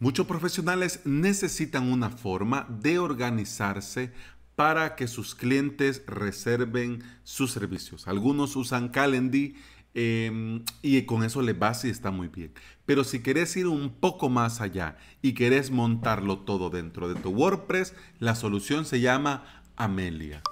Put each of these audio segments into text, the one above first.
Muchos profesionales necesitan una forma de organizarse para que sus clientes reserven sus servicios. Algunos usan Calendly em, y con eso le va y está muy bien. Pero si querés ir un poco más allá y querés montarlo todo dentro de tu WordPress, la solución se llama Amelia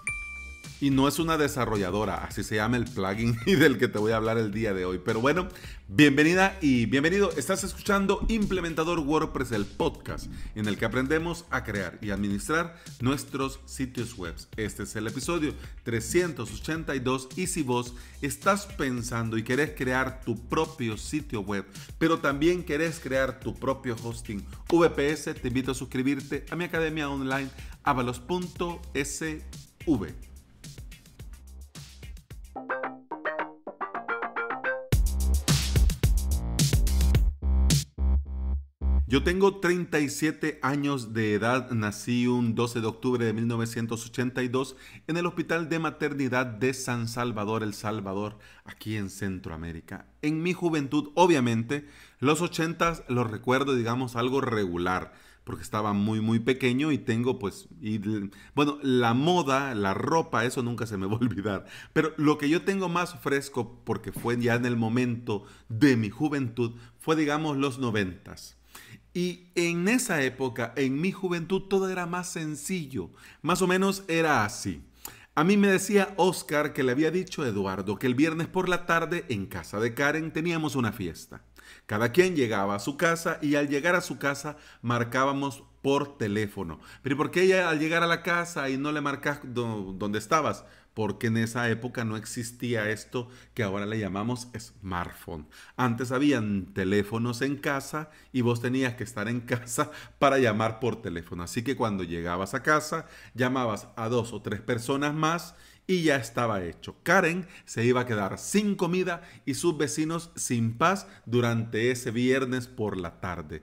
y no es una desarrolladora, así se llama el plugin y del que te voy a hablar el día de hoy. Pero bueno, bienvenida y bienvenido. Estás escuchando Implementador WordPress, el podcast en el que aprendemos a crear y administrar nuestros sitios web. Este es el episodio 382 y si vos estás pensando y querés crear tu propio sitio web, pero también querés crear tu propio hosting VPS, te invito a suscribirte a mi academia online avalos.sv. Yo tengo 37 años de edad, nací un 12 de octubre de 1982 en el Hospital de Maternidad de San Salvador, El Salvador, aquí en Centroamérica. En mi juventud, obviamente, los 80 los recuerdo, digamos, algo regular porque estaba muy muy pequeño y tengo pues bueno la moda la ropa eso nunca se me va a olvidar pero lo que yo tengo más fresco porque fue ya en el momento de mi juventud fue digamos los noventas y en esa época, en mi juventud, todo era más sencillo. Más o menos era así. A mí me decía Oscar que le había dicho a Eduardo que el viernes por la tarde en casa de Karen teníamos una fiesta. Cada quien llegaba a su casa y al llegar a su casa marcábamos por teléfono. Pero ¿por qué ella al llegar a la casa y no le marcas dónde estabas? porque en esa época no existía esto que ahora le llamamos smartphone. Antes habían teléfonos en casa y vos tenías que estar en casa para llamar por teléfono. Así que cuando llegabas a casa, llamabas a dos o tres personas más y ya estaba hecho. Karen se iba a quedar sin comida y sus vecinos sin paz durante ese viernes por la tarde.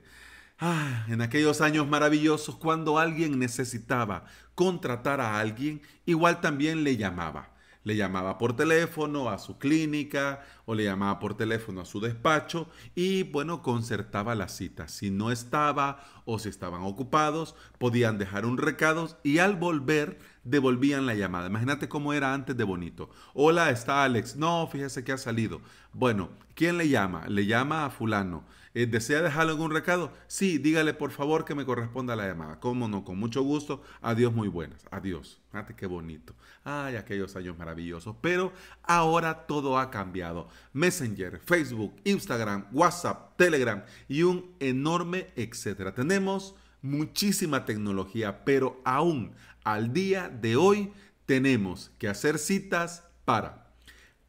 Ah, en aquellos años maravillosos, cuando alguien necesitaba contratar a alguien, igual también le llamaba. Le llamaba por teléfono a su clínica o le llamaba por teléfono a su despacho y bueno, concertaba la cita. Si no estaba o si estaban ocupados, podían dejar un recado y al volver devolvían la llamada. Imagínate cómo era antes de bonito. Hola, está Alex. No, fíjese que ha salido. Bueno, ¿quién le llama? Le llama a fulano. Eh, ¿Desea dejar algún recado? Sí, dígale por favor que me corresponda la llamada. ¿Cómo no? Con mucho gusto. Adiós, muy buenas. Adiós. Fíjate qué bonito. Ay, aquellos años maravillosos. Pero ahora todo ha cambiado. Messenger, Facebook, Instagram, WhatsApp, Telegram y un enorme etcétera. Tenemos muchísima tecnología, pero aún al día de hoy tenemos que hacer citas para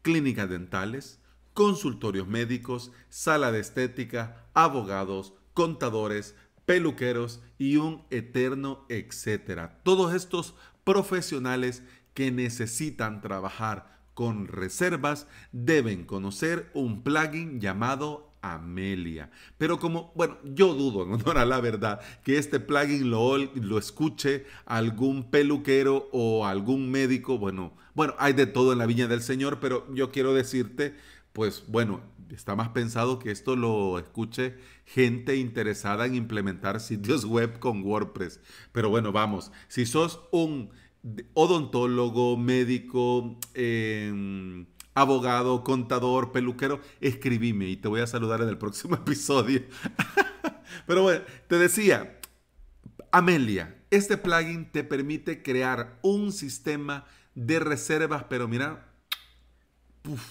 clínicas dentales, consultorios médicos, sala de estética, abogados, contadores, peluqueros y un eterno etcétera. Todos estos profesionales que necesitan trabajar con reservas deben conocer un plugin llamado Amelia. Pero como, bueno, yo dudo, en honor a la verdad, que este plugin lo, lo escuche algún peluquero o algún médico. Bueno, bueno, hay de todo en la viña del Señor, pero yo quiero decirte pues bueno, está más pensado que esto lo escuche gente interesada en implementar sitios web con WordPress. Pero bueno, vamos, si sos un odontólogo, médico, em, abogado, contador, peluquero, escribime y te voy a saludar en el próximo episodio. Pero bueno, te decía, Amelia, este plugin te permite crear un sistema de reservas, pero mira, puff,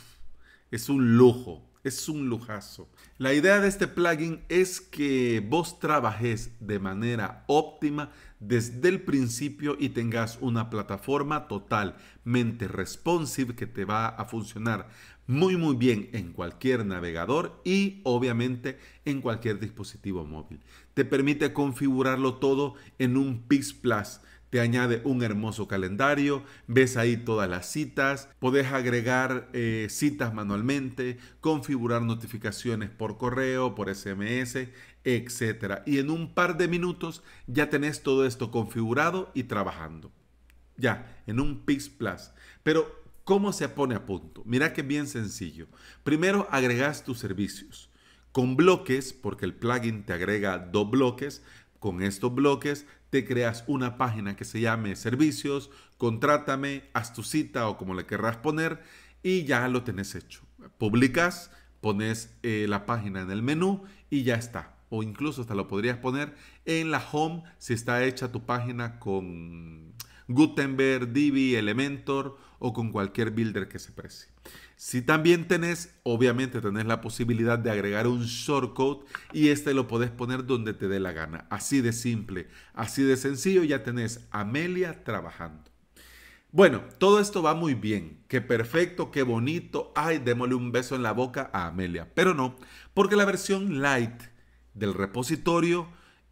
es un lujo, es un lujazo. La idea de este plugin es que vos trabajes de manera óptima desde el principio y tengas una plataforma totalmente responsive que te va a funcionar muy muy bien en cualquier navegador y obviamente en cualquier dispositivo móvil. Te permite configurarlo todo en un Pix Plus te añade un hermoso calendario, ves ahí todas las citas, podés agregar eh, citas manualmente, configurar notificaciones por correo, por SMS, etc. Y en un par de minutos ya tenés todo esto configurado y trabajando. Ya, en un Pix Plus. Pero, ¿cómo se pone a punto? Mira que bien sencillo. Primero agregas tus servicios con bloques, porque el plugin te agrega dos bloques. Con estos bloques te creas una página que se llame servicios, contrátame, haz tu cita o como le querrás poner y ya lo tenés hecho. Publicas, pones eh, la página en el menú y ya está. O incluso hasta lo podrías poner en la home si está hecha tu página con Gutenberg, Divi, Elementor o con cualquier builder que se precie. Si también tenés, obviamente tenés la posibilidad de agregar un shortcode y este lo podés poner donde te dé la gana. Así de simple, así de sencillo, ya tenés Amelia trabajando. Bueno, todo esto va muy bien. Qué perfecto, qué bonito. Ay, démosle un beso en la boca a Amelia. Pero no, porque la versión light del repositorio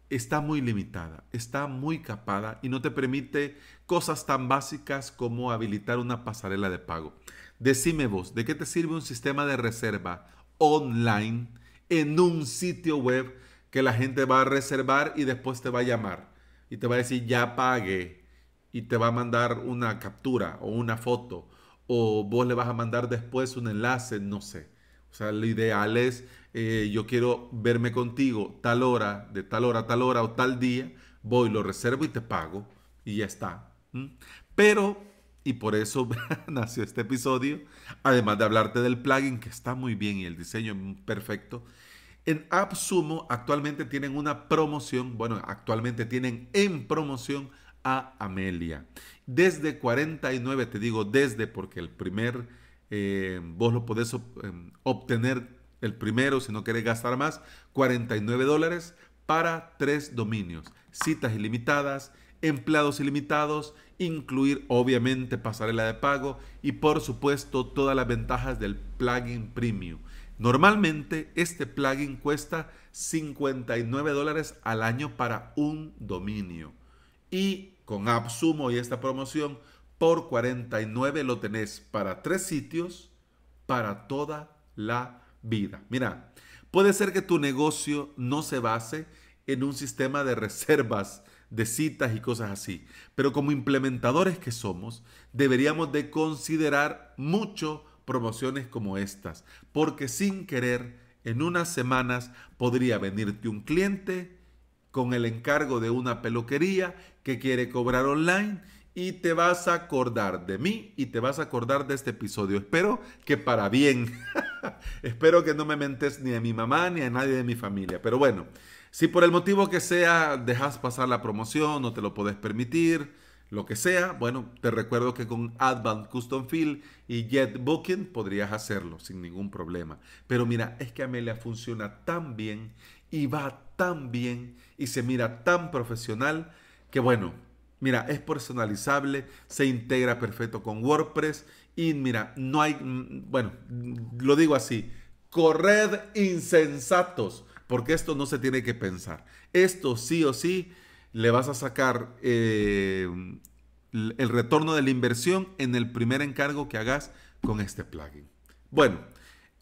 está muy limitada, está muy capada y no te permite cosas tan básicas como habilitar una pasarela de pago. Decime vos, ¿de qué te sirve un sistema de reserva online en un sitio web que la gente va a reservar y después te va a llamar y te va a decir ya pagué. y te va a mandar una captura o una foto o vos le vas a mandar después un enlace, no sé. O sea, lo ideal es eh, yo quiero verme contigo tal hora, de tal hora a tal hora o tal día, voy, lo reservo y te pago y ya está. Mm. Pero, y por eso nació este episodio, además de hablarte del plugin que está muy bien y el diseño perfecto, en AppSumo actualmente tienen una promoción, bueno, actualmente tienen en promoción a Amelia. Desde 49, te digo desde porque el primer, eh, vos lo podés em, obtener el primero si no querés gastar más, 49 dólares para tres dominios, citas ilimitadas, empleados ilimitados incluir obviamente pasarela de pago y por supuesto todas las ventajas del plugin premium. Normalmente este plugin cuesta 59 dólares al año para un dominio y con AppSumo y esta promoción por 49 lo tenés para tres sitios para toda la vida. Mira, puede ser que tu negocio no se base en un sistema de reservas de citas y cosas así. Pero como implementadores que somos, deberíamos de considerar mucho promociones como estas, porque sin querer, en unas semanas podría venirte un cliente con el encargo de una peluquería que quiere cobrar online y te vas a acordar de mí y te vas a acordar de este episodio. Espero que para bien. Espero que no me mentes ni a mi mamá ni a nadie de mi familia. Pero bueno, si por el motivo que sea dejas pasar la promoción, no te lo puedes permitir, lo que sea, bueno, te recuerdo que con Advanced Custom Field y Jet Booking podrías hacerlo sin ningún problema. Pero mira, es que Amelia funciona tan bien y va tan bien y se mira tan profesional que bueno, mira, es personalizable, se integra perfecto con WordPress y mira, no hay, mm, bueno, lo digo así, corred insensatos porque esto no se tiene que pensar. Esto sí o sí le vas a sacar eh, el retorno de la inversión en el primer encargo que hagas con este plugin. Bueno,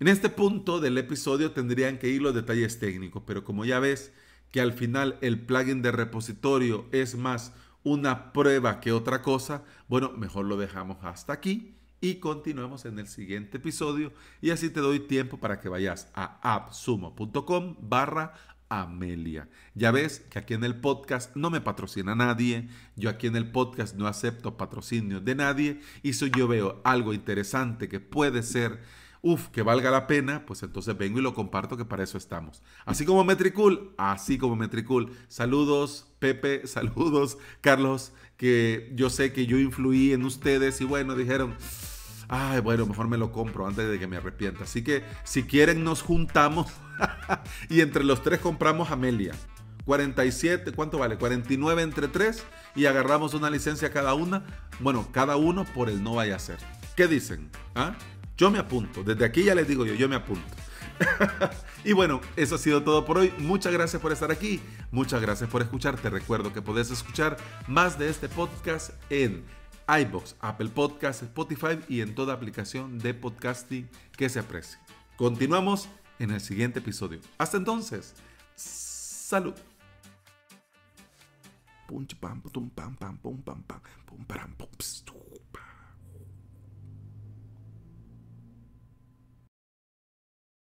en este punto del episodio tendrían que ir los detalles técnicos, pero como ya ves que al final el plugin de repositorio es más una prueba que otra cosa, bueno, mejor lo dejamos hasta aquí y continuemos en el siguiente episodio. Y así te doy tiempo para que vayas a appsumo.com barra Amelia. Ya ves que aquí en el podcast no me patrocina nadie, yo aquí en el podcast no acepto patrocinio de nadie y si yo veo algo interesante que puede ser, uff, que valga la pena, pues entonces vengo y lo comparto que para eso estamos. Así como Metricool, así como Metricool. Saludos Pepe, saludos Carlos, que yo sé que yo influí en ustedes y bueno, dijeron ay, bueno, mejor me lo compro antes de que me arrepienta. Así que si quieren nos juntamos y entre los tres compramos Amelia. 47, ¿cuánto vale? 49 entre 3 y agarramos una licencia cada una. Bueno, cada uno por el no vaya a ser. ¿Qué dicen? ¿Ah? Yo me apunto. Desde aquí ya les digo yo, yo me apunto. y bueno, eso ha sido todo por hoy. Muchas gracias por estar aquí. Muchas gracias por escuchar. Te recuerdo que podés escuchar más de este podcast en iBox, Apple Podcasts, Spotify y en toda aplicación de podcasting que se aprecie. Continuamos en el siguiente episodio. Hasta entonces, salud. pam pum pam pam pum